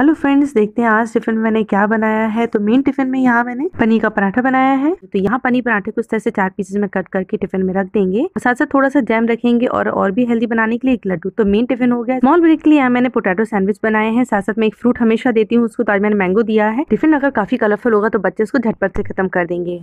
hello friends देखते हैं आज टिफिन मैंने क्या बनाया है तो मेन टिफिन में यहाँ मैंने पनीर का पराठा बनाया है तो यहाँ पनीर पराठे को इस तरह से चार पीसेस में कट करके टिफिन में रख देंगे और साथ साथ थोड़ा सा जैम रखेंगे और और भी हेल्दी बनाने के लिए एक लड्डू तो मेन टिफिन हो गया स्मॉल ब्रेक के लिए यहाँ मैंने पोटेटो सैंडविच बनाए हैं साथ साथ मैं एक फ्रूट हमेशा देती हूँ उसको तो आज मैंने मैंगो दिया है टिफिन अगर काफी कलरफुल होगा तो बच्चे उसको झटपट से खत्म कर देंगे